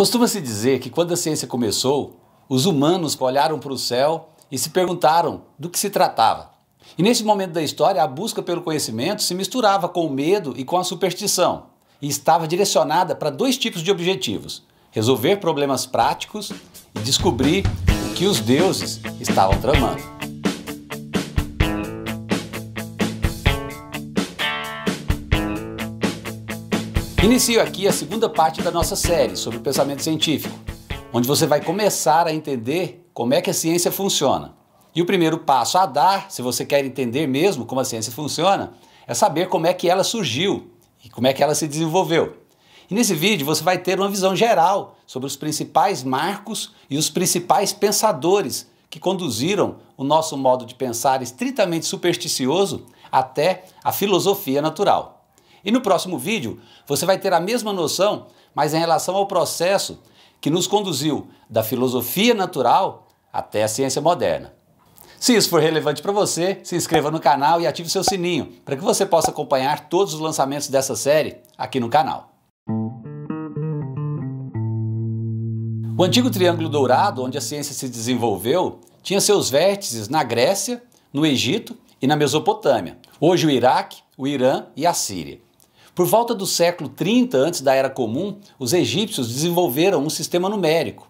Costuma-se dizer que quando a ciência começou, os humanos olharam para o céu e se perguntaram do que se tratava. E nesse momento da história, a busca pelo conhecimento se misturava com o medo e com a superstição, e estava direcionada para dois tipos de objetivos: resolver problemas práticos e descobrir o que os deuses estavam tramando. Inicio aqui a segunda parte da nossa série sobre o pensamento científico, onde você vai começar a entender como é que a ciência funciona. E o primeiro passo a dar, se você quer entender mesmo como a ciência funciona, é saber como é que ela surgiu e como é que ela se desenvolveu. E nesse vídeo você vai ter uma visão geral sobre os principais marcos e os principais pensadores que conduziram o nosso modo de pensar estritamente supersticioso até a filosofia natural. E no próximo vídeo você vai ter a mesma noção, mas em relação ao processo que nos conduziu da filosofia natural até a ciência moderna. Se isso for relevante para você, se inscreva no canal e ative o seu sininho para que você possa acompanhar todos os lançamentos dessa série aqui no canal. O antigo Triângulo Dourado, onde a ciência se desenvolveu, tinha seus vértices na Grécia, no Egito e na Mesopotâmia, hoje o Iraque, o Irã e a Síria. Por volta do século 30 antes da Era Comum, os egípcios desenvolveram um sistema numérico.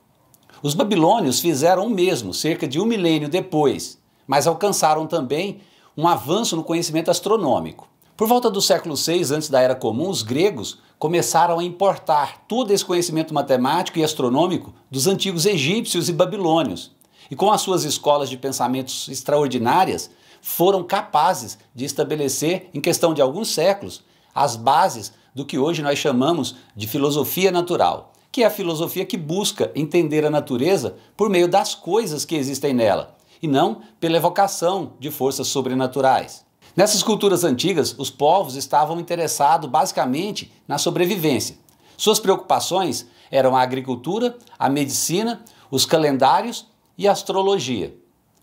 Os babilônios fizeram o mesmo cerca de um milênio depois, mas alcançaram também um avanço no conhecimento astronômico. Por volta do século 6 antes da Era Comum, os gregos começaram a importar todo esse conhecimento matemático e astronômico dos antigos egípcios e babilônios. E com as suas escolas de pensamentos extraordinárias, foram capazes de estabelecer, em questão de alguns séculos, as bases do que hoje nós chamamos de filosofia natural, que é a filosofia que busca entender a natureza por meio das coisas que existem nela, e não pela evocação de forças sobrenaturais. Nessas culturas antigas, os povos estavam interessados basicamente na sobrevivência. Suas preocupações eram a agricultura, a medicina, os calendários e a astrologia.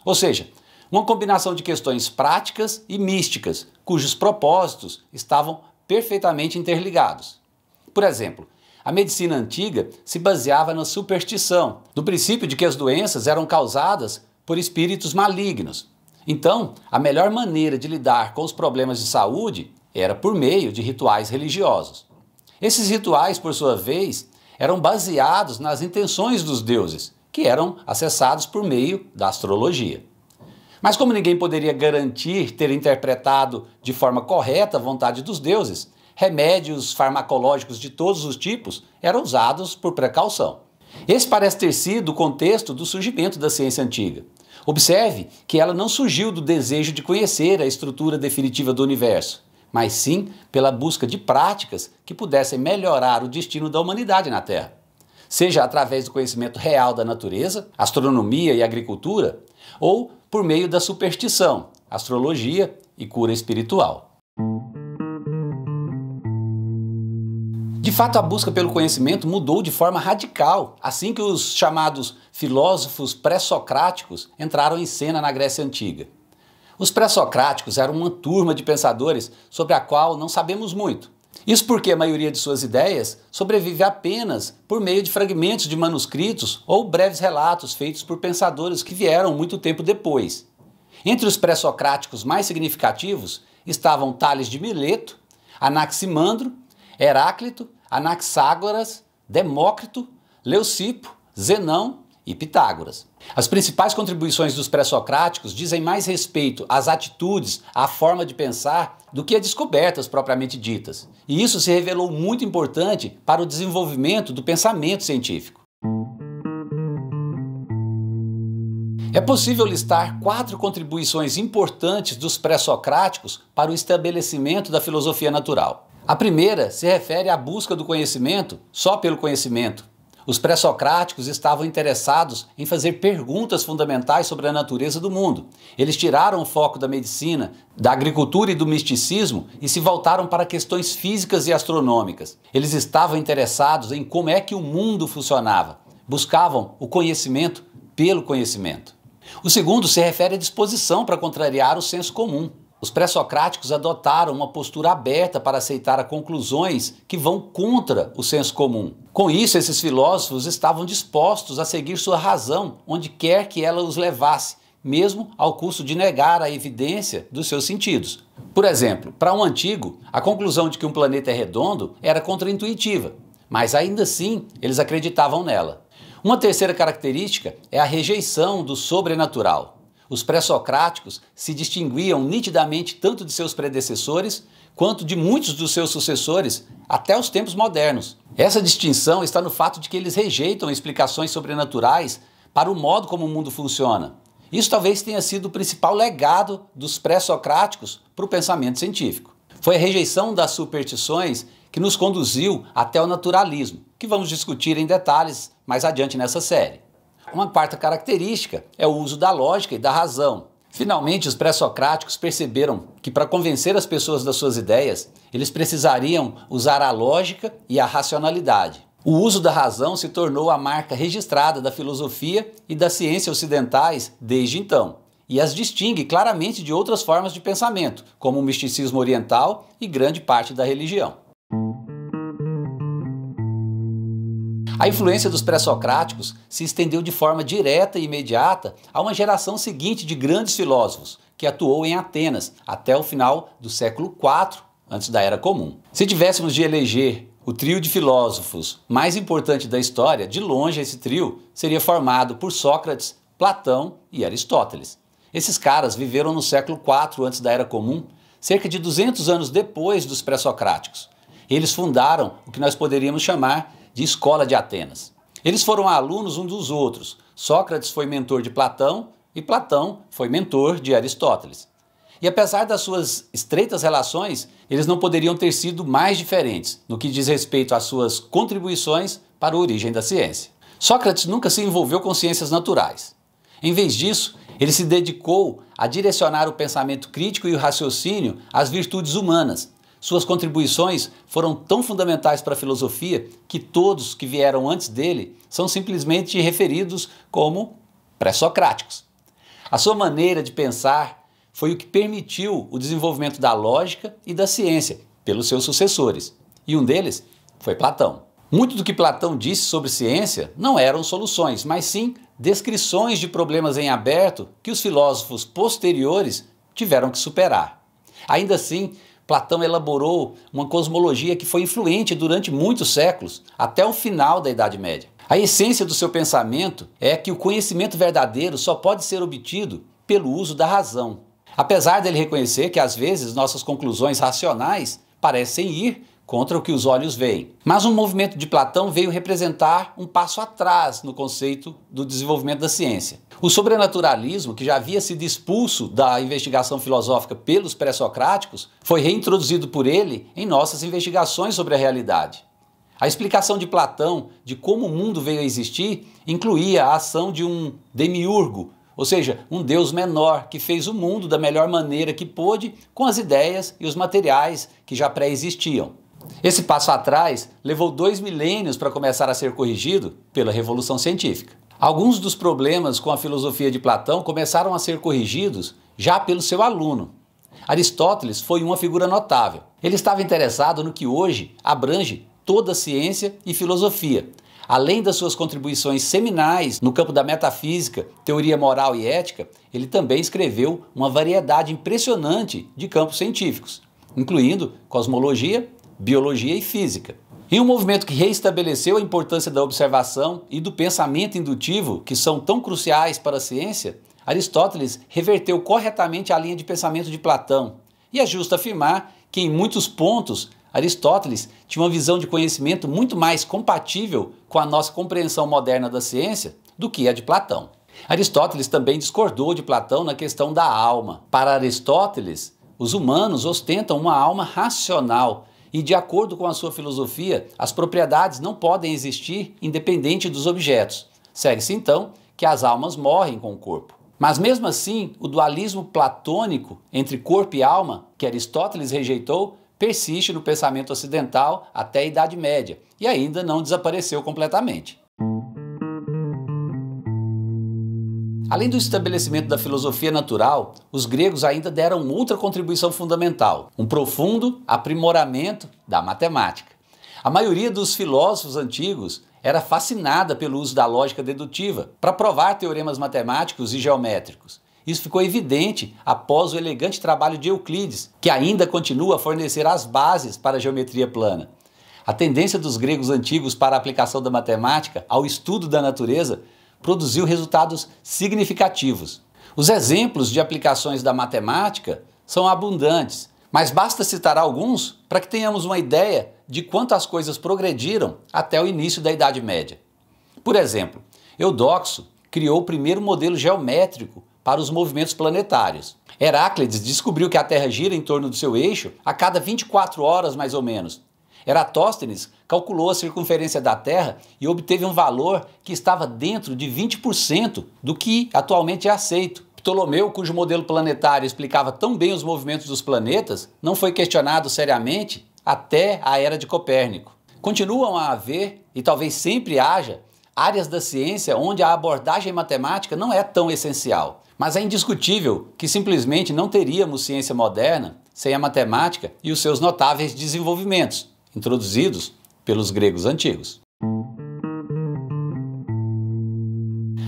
Ou seja, uma combinação de questões práticas e místicas, cujos propósitos estavam perfeitamente interligados. Por exemplo, a medicina antiga se baseava na superstição, no princípio de que as doenças eram causadas por espíritos malignos. Então, a melhor maneira de lidar com os problemas de saúde era por meio de rituais religiosos. Esses rituais, por sua vez, eram baseados nas intenções dos deuses, que eram acessados por meio da astrologia. Mas como ninguém poderia garantir ter interpretado de forma correta a vontade dos deuses, remédios farmacológicos de todos os tipos eram usados por precaução. Esse parece ter sido o contexto do surgimento da ciência antiga. Observe que ela não surgiu do desejo de conhecer a estrutura definitiva do universo, mas sim pela busca de práticas que pudessem melhorar o destino da humanidade na Terra seja através do conhecimento real da natureza, astronomia e agricultura, ou por meio da superstição, astrologia e cura espiritual. De fato, a busca pelo conhecimento mudou de forma radical assim que os chamados filósofos pré-socráticos entraram em cena na Grécia Antiga. Os pré-socráticos eram uma turma de pensadores sobre a qual não sabemos muito, isso porque a maioria de suas ideias sobrevive apenas por meio de fragmentos de manuscritos ou breves relatos feitos por pensadores que vieram muito tempo depois. Entre os pré-socráticos mais significativos estavam Tales de Mileto, Anaximandro, Heráclito, Anaxágoras, Demócrito, Leucipo, Zenão e Pitágoras. As principais contribuições dos pré-socráticos dizem mais respeito às atitudes, à forma de pensar do que as descobertas propriamente ditas. E isso se revelou muito importante para o desenvolvimento do pensamento científico. É possível listar quatro contribuições importantes dos pré-socráticos para o estabelecimento da filosofia natural. A primeira se refere à busca do conhecimento só pelo conhecimento, os pré-socráticos estavam interessados em fazer perguntas fundamentais sobre a natureza do mundo. Eles tiraram o foco da medicina, da agricultura e do misticismo e se voltaram para questões físicas e astronômicas. Eles estavam interessados em como é que o mundo funcionava. Buscavam o conhecimento pelo conhecimento. O segundo se refere à disposição para contrariar o senso comum. Os pré-socráticos adotaram uma postura aberta para aceitar conclusões que vão contra o senso comum. Com isso, esses filósofos estavam dispostos a seguir sua razão onde quer que ela os levasse, mesmo ao custo de negar a evidência dos seus sentidos. Por exemplo, para um antigo, a conclusão de que um planeta é redondo era contraintuitiva, mas ainda assim eles acreditavam nela. Uma terceira característica é a rejeição do sobrenatural. Os pré-socráticos se distinguiam nitidamente tanto de seus predecessores quanto de muitos dos seus sucessores até os tempos modernos. Essa distinção está no fato de que eles rejeitam explicações sobrenaturais para o modo como o mundo funciona. Isso talvez tenha sido o principal legado dos pré-socráticos para o pensamento científico. Foi a rejeição das superstições que nos conduziu até o naturalismo, que vamos discutir em detalhes mais adiante nessa série. Uma quarta característica é o uso da lógica e da razão. Finalmente, os pré-socráticos perceberam que para convencer as pessoas das suas ideias, eles precisariam usar a lógica e a racionalidade. O uso da razão se tornou a marca registrada da filosofia e da ciência ocidentais desde então, e as distingue claramente de outras formas de pensamento, como o misticismo oriental e grande parte da religião. A influência dos pré-socráticos se estendeu de forma direta e imediata a uma geração seguinte de grandes filósofos, que atuou em Atenas até o final do século IV, antes da Era Comum. Se tivéssemos de eleger o trio de filósofos mais importante da história, de longe esse trio seria formado por Sócrates, Platão e Aristóteles. Esses caras viveram no século IV antes da Era Comum, cerca de 200 anos depois dos pré-socráticos. Eles fundaram o que nós poderíamos chamar de escola de Atenas. Eles foram alunos uns dos outros. Sócrates foi mentor de Platão e Platão foi mentor de Aristóteles. E apesar das suas estreitas relações, eles não poderiam ter sido mais diferentes no que diz respeito às suas contribuições para a origem da ciência. Sócrates nunca se envolveu com ciências naturais. Em vez disso, ele se dedicou a direcionar o pensamento crítico e o raciocínio às virtudes humanas suas contribuições foram tão fundamentais para a filosofia que todos que vieram antes dele são simplesmente referidos como pré-socráticos. A sua maneira de pensar foi o que permitiu o desenvolvimento da lógica e da ciência pelos seus sucessores, e um deles foi Platão. Muito do que Platão disse sobre ciência não eram soluções, mas sim descrições de problemas em aberto que os filósofos posteriores tiveram que superar. Ainda assim, Platão elaborou uma cosmologia que foi influente durante muitos séculos, até o final da Idade Média. A essência do seu pensamento é que o conhecimento verdadeiro só pode ser obtido pelo uso da razão. Apesar dele reconhecer que às vezes nossas conclusões racionais parecem ir contra o que os olhos veem. Mas o movimento de Platão veio representar um passo atrás no conceito do desenvolvimento da ciência. O sobrenaturalismo, que já havia sido expulso da investigação filosófica pelos pré-socráticos, foi reintroduzido por ele em nossas investigações sobre a realidade. A explicação de Platão de como o mundo veio a existir incluía a ação de um demiurgo, ou seja, um deus menor que fez o mundo da melhor maneira que pôde com as ideias e os materiais que já pré-existiam. Esse passo atrás levou dois milênios para começar a ser corrigido pela revolução científica. Alguns dos problemas com a filosofia de Platão começaram a ser corrigidos já pelo seu aluno. Aristóteles foi uma figura notável. Ele estava interessado no que hoje abrange toda a ciência e filosofia. Além das suas contribuições seminais no campo da metafísica, teoria moral e ética, ele também escreveu uma variedade impressionante de campos científicos, incluindo cosmologia, biologia e física. E um movimento que reestabeleceu a importância da observação e do pensamento indutivo, que são tão cruciais para a ciência, Aristóteles reverteu corretamente a linha de pensamento de Platão. E é justo afirmar que, em muitos pontos, Aristóteles tinha uma visão de conhecimento muito mais compatível com a nossa compreensão moderna da ciência do que a de Platão. Aristóteles também discordou de Platão na questão da alma. Para Aristóteles, os humanos ostentam uma alma racional e de acordo com a sua filosofia, as propriedades não podem existir independente dos objetos. Segue-se então que as almas morrem com o corpo. Mas mesmo assim, o dualismo platônico entre corpo e alma, que Aristóteles rejeitou, persiste no pensamento ocidental até a Idade Média e ainda não desapareceu completamente. Além do estabelecimento da filosofia natural, os gregos ainda deram outra contribuição fundamental: um profundo aprimoramento da matemática. A maioria dos filósofos antigos era fascinada pelo uso da lógica dedutiva para provar teoremas matemáticos e geométricos. Isso ficou evidente após o elegante trabalho de Euclides, que ainda continua a fornecer as bases para a geometria plana. A tendência dos gregos antigos para a aplicação da matemática ao estudo da natureza produziu resultados significativos. Os exemplos de aplicações da matemática são abundantes, mas basta citar alguns para que tenhamos uma ideia de quanto as coisas progrediram até o início da Idade Média. Por exemplo, Eudoxo criou o primeiro modelo geométrico para os movimentos planetários. Heráclides descobriu que a Terra gira em torno do seu eixo a cada 24 horas mais ou menos, Eratóstenes calculou a circunferência da Terra e obteve um valor que estava dentro de 20% do que atualmente é aceito. Ptolomeu, cujo modelo planetário explicava tão bem os movimentos dos planetas, não foi questionado seriamente até a era de Copérnico. Continuam a haver, e talvez sempre haja, áreas da ciência onde a abordagem matemática não é tão essencial. Mas é indiscutível que simplesmente não teríamos ciência moderna sem a matemática e os seus notáveis desenvolvimentos introduzidos pelos gregos antigos.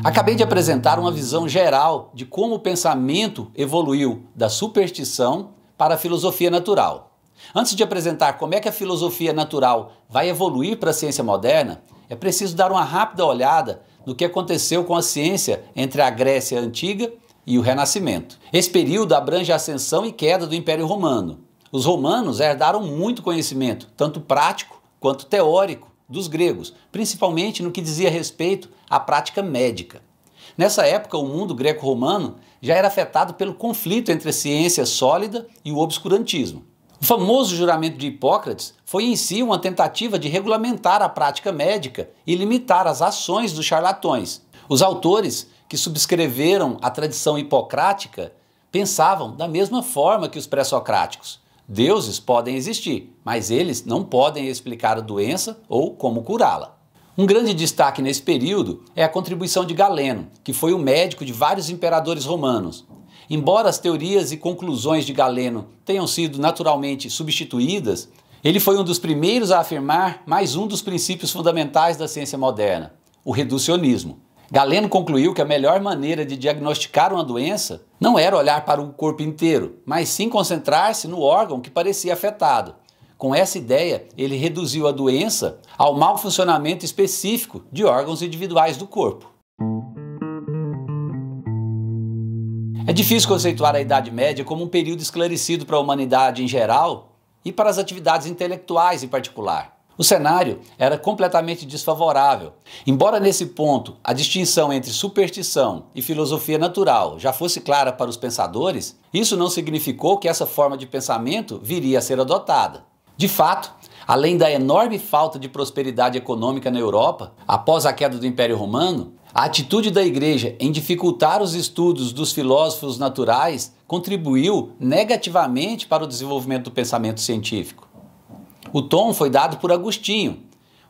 Acabei de apresentar uma visão geral de como o pensamento evoluiu da superstição para a filosofia natural. Antes de apresentar como é que a filosofia natural vai evoluir para a ciência moderna, é preciso dar uma rápida olhada no que aconteceu com a ciência entre a Grécia antiga e o Renascimento. Esse período abrange a ascensão e queda do Império Romano, os romanos herdaram muito conhecimento, tanto prático quanto teórico, dos gregos, principalmente no que dizia respeito à prática médica. Nessa época, o mundo greco-romano já era afetado pelo conflito entre a ciência sólida e o obscurantismo. O famoso juramento de Hipócrates foi em si uma tentativa de regulamentar a prática médica e limitar as ações dos charlatões. Os autores que subscreveram a tradição hipocrática pensavam da mesma forma que os pré-socráticos, Deuses podem existir, mas eles não podem explicar a doença ou como curá-la. Um grande destaque nesse período é a contribuição de Galeno, que foi o médico de vários imperadores romanos. Embora as teorias e conclusões de Galeno tenham sido naturalmente substituídas, ele foi um dos primeiros a afirmar mais um dos princípios fundamentais da ciência moderna, o reducionismo. Galeno concluiu que a melhor maneira de diagnosticar uma doença não era olhar para o corpo inteiro, mas sim concentrar-se no órgão que parecia afetado. Com essa ideia, ele reduziu a doença ao mau funcionamento específico de órgãos individuais do corpo. É difícil conceituar a Idade Média como um período esclarecido para a humanidade em geral e para as atividades intelectuais em particular. O cenário era completamente desfavorável. Embora nesse ponto a distinção entre superstição e filosofia natural já fosse clara para os pensadores, isso não significou que essa forma de pensamento viria a ser adotada. De fato, além da enorme falta de prosperidade econômica na Europa após a queda do Império Romano, a atitude da Igreja em dificultar os estudos dos filósofos naturais contribuiu negativamente para o desenvolvimento do pensamento científico. O tom foi dado por Agostinho,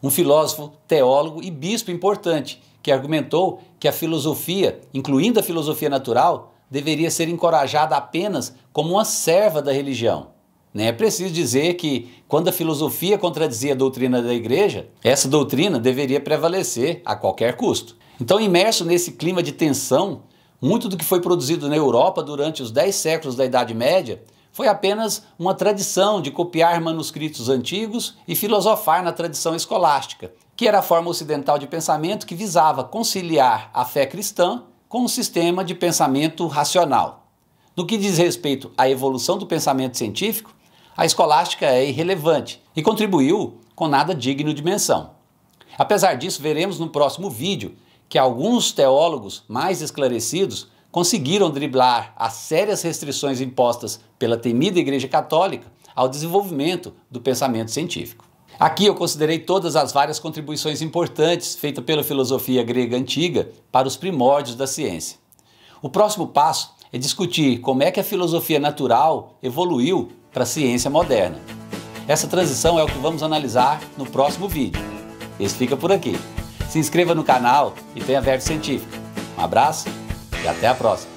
um filósofo, teólogo e bispo importante, que argumentou que a filosofia, incluindo a filosofia natural, deveria ser encorajada apenas como uma serva da religião. Né? É preciso dizer que, quando a filosofia contradizia a doutrina da igreja, essa doutrina deveria prevalecer a qualquer custo. Então, imerso nesse clima de tensão, muito do que foi produzido na Europa durante os dez séculos da Idade Média foi apenas uma tradição de copiar manuscritos antigos e filosofar na tradição escolástica, que era a forma ocidental de pensamento que visava conciliar a fé cristã com um sistema de pensamento racional. No que diz respeito à evolução do pensamento científico, a escolástica é irrelevante e contribuiu com nada digno de menção. Apesar disso, veremos no próximo vídeo que alguns teólogos mais esclarecidos conseguiram driblar as sérias restrições impostas pela temida Igreja Católica ao desenvolvimento do pensamento científico. Aqui eu considerei todas as várias contribuições importantes feitas pela filosofia grega antiga para os primórdios da ciência. O próximo passo é discutir como é que a filosofia natural evoluiu para a ciência moderna. Essa transição é o que vamos analisar no próximo vídeo. Esse fica por aqui. Se inscreva no canal e tenha verbo científica. Um abraço e até a próxima!